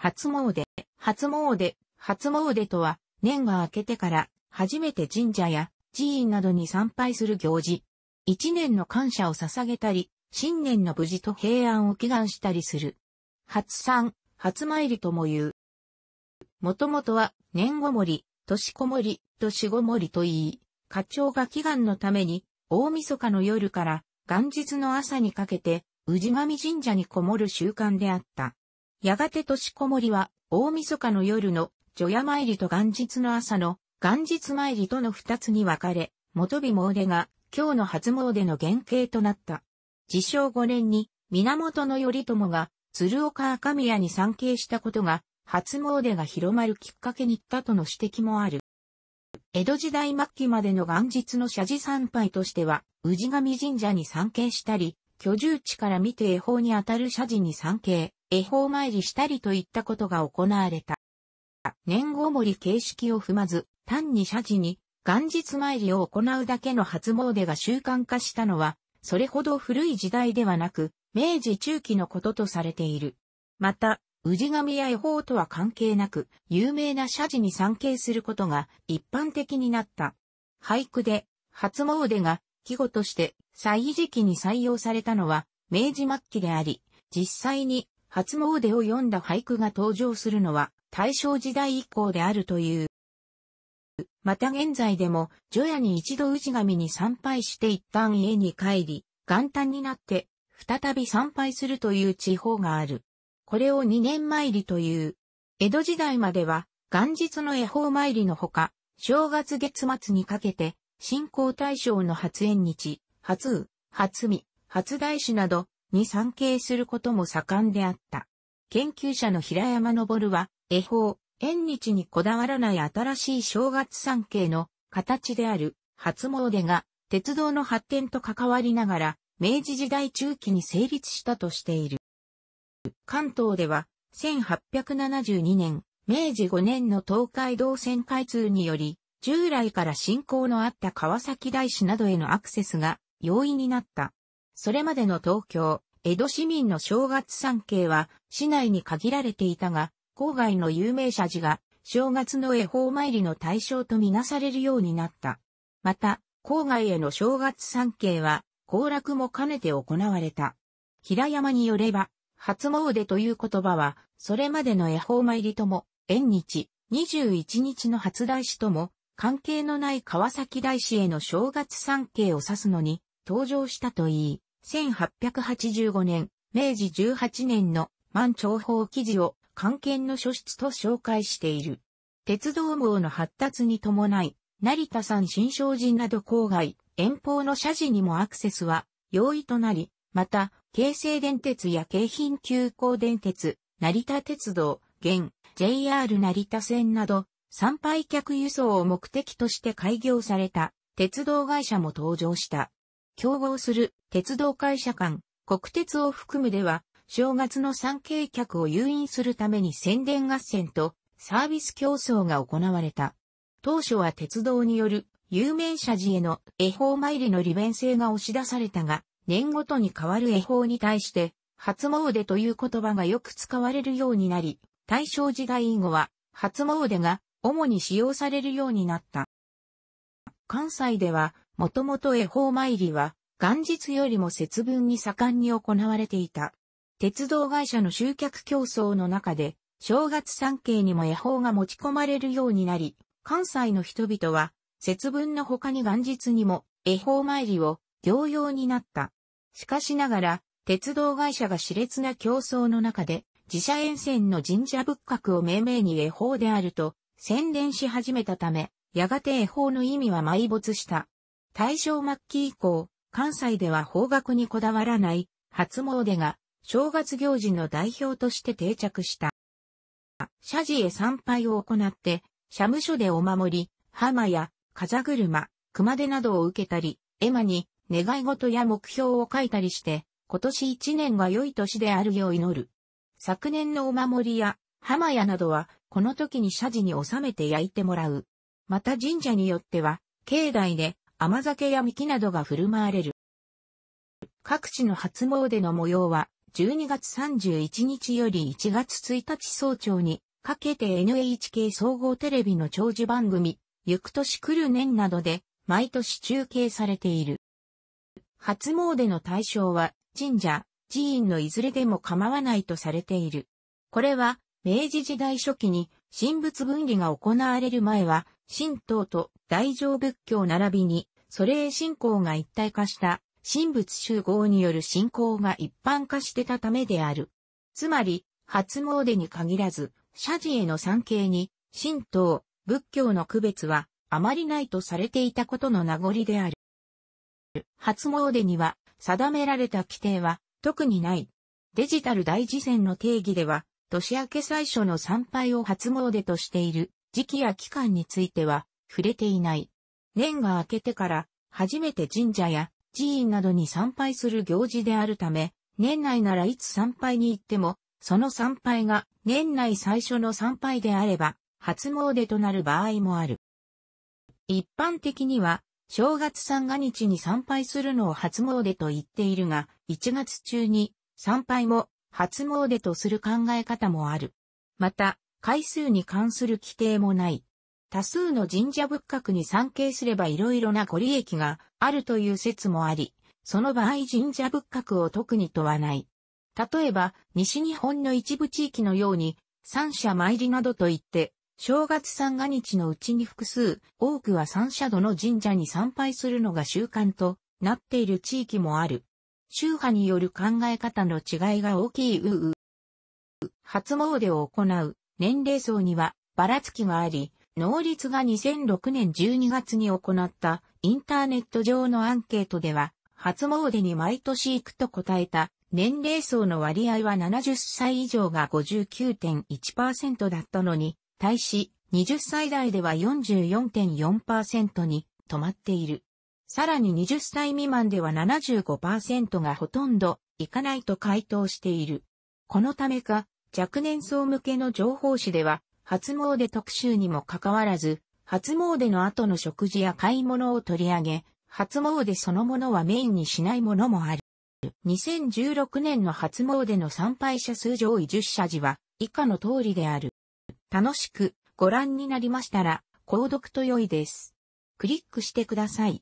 初詣、初詣、初詣とは、年が明けてから初めて神社や寺院などに参拝する行事。一年の感謝を捧げたり、新年の無事と平安を祈願したりする。初参、初参りとも言う。もともとは、年ごもり、年こもり、年ごもりと言い、課長が祈願のために、大晦日の夜から元日の朝にかけて、氏神神社にこもる習慣であった。やがて年こもりは、大晦日の夜の、除夜参りと元日の朝の、元日参りとの二つに分かれ、元日詣が、今日の初詣の原型となった。自称5年に、源頼朝が、鶴岡赤宮に参詣したことが、初詣が広まるきっかけに行ったとの指摘もある。江戸時代末期までの元日の社寺参拝としては、氏神神社に参詣したり、居住地から見て恵方にあたる社寺に参詣、恵方参りしたりといったことが行われた。年号盛形式を踏まず、単に社寺に元日参りを行うだけの初詣が習慣化したのは、それほど古い時代ではなく、明治中期のこととされている。また、氏神や恵方とは関係なく、有名な社寺に参詣することが一般的になった。俳句で、初詣が季語として、祭時期に採用されたのは、明治末期であり、実際に初詣を読んだ俳句が登場するのは大正時代以降であるという。また現在でも、除夜に一度氏神に参拝して一旦家に帰り、元旦になって、再び参拝するという地方がある。これを二年参りという。江戸時代までは、元日の恵方参りのほか、正月月末にかけて、信仰大象の発縁日、初雨、初見、初大師など、に参詣することも盛んであった。研究者の平山昇は、恵方、縁日にこだわらない新しい正月参詣の形である初詣が鉄道の発展と関わりながら明治時代中期に成立したとしている。関東では1872年、明治5年の東海道線開通により、従来から信仰のあった川崎大師などへのアクセスが容易になった。それまでの東京、江戸市民の正月参詣は市内に限られていたが、郊外の有名社寺が正月の恵方参りの対象とみなされるようになった。また、郊外への正月参詣は、行楽も兼ねて行われた。平山によれば、初詣という言葉は、それまでの恵方参りとも、縁日、21日の初大師とも、関係のない川崎大師への正月参詣を指すのに、登場したといい、1885年、明治18年の満潮法記事を関係の書室と紹介している。鉄道網の発達に伴い、成田山新勝寺など郊外、遠方の社寺にもアクセスは容易となり、また、京成電鉄や京浜急行電鉄、成田鉄道、現 JR 成田線など、参拝客輸送を目的として開業された鉄道会社も登場した。競合する鉄道会社間、国鉄を含むでは、正月の三景客を誘引するために宣伝合戦とサービス競争が行われた。当初は鉄道による有名社寺への恵方参りの利便性が押し出されたが、年ごとに変わる恵方に対して、初詣という言葉がよく使われるようになり、大正時代以後は、初詣が主に使用されるようになった。関西では、もともと恵方参りは、元日よりも節分に盛んに行われていた。鉄道会社の集客競争の中で、正月三景にも恵方が持ち込まれるようになり、関西の人々は、節分の他に元日にも恵方参りを行用になった。しかしながら、鉄道会社が熾烈な競争の中で、自社沿線の神社仏閣を命名に恵方であると宣伝し始めたため、やがて恵方の意味は埋没した。大正末期以降、関西では方角にこだわらない初詣が正月行事の代表として定着した。社寺へ参拝を行って、社務所でお守り、浜や風車、熊手などを受けたり、絵馬に願い事や目標を書いたりして、今年一年が良い年であるよう祈る。昨年のお守りや浜屋などは、この時に社寺に収めて焼いてもらう。また神社によっては、境内で甘酒や幹などが振る舞われる。各地の初詣の模様は、12月31日より1月1日早朝に、かけて NHK 総合テレビの長寿番組、ゆく年来る年などで、毎年中継されている。初詣の対象は、神社、寺院のいずれでも構わないとされている。これは、明治時代初期に、神仏分離が行われる前は、神道と大乗仏教並びにソ霊信仰が一体化した神仏集合による信仰が一般化してたためである。つまり、初詣に限らず、社寺への参詣に、神道、仏教の区別はあまりないとされていたことの名残である。初詣には定められた規定は特にない。デジタル大事線の定義では、年明け最初の参拝を初詣としている時期や期間については触れていない。年が明けてから初めて神社や寺院などに参拝する行事であるため、年内ならいつ参拝に行っても、その参拝が年内最初の参拝であれば、初詣となる場合もある。一般的には、正月三が日に参拝するのを初詣と言っているが、1月中に参拝も初詣とする考え方もある。また、回数に関する規定もない。多数の神社仏閣に参詣すれば色々なご利益があるという説もあり、その場合神社仏閣を特に問わない。例えば、西日本の一部地域のように、三社参りなどといって、正月三が日のうちに複数、多くは三社度の神社に参拝するのが習慣となっている地域もある。宗派による考え方の違いが大きいうう。初詣を行う年齢層にはばらつきがあり、能率が2006年12月に行ったインターネット上のアンケートでは、初詣に毎年行くと答えた年齢層の割合は70歳以上が59.1%だったのに、対し20歳代では44.4%に止まっている。さらに20歳未満では75%がほとんど行かないと回答している。このためか、若年層向けの情報誌では、初詣特集にもかかわらず、初詣の後の食事や買い物を取り上げ、初詣そのものはメインにしないものもある。2016年の初詣の参拝者数上位10社時は以下の通りである。楽しくご覧になりましたら、購読と良いです。クリックしてください。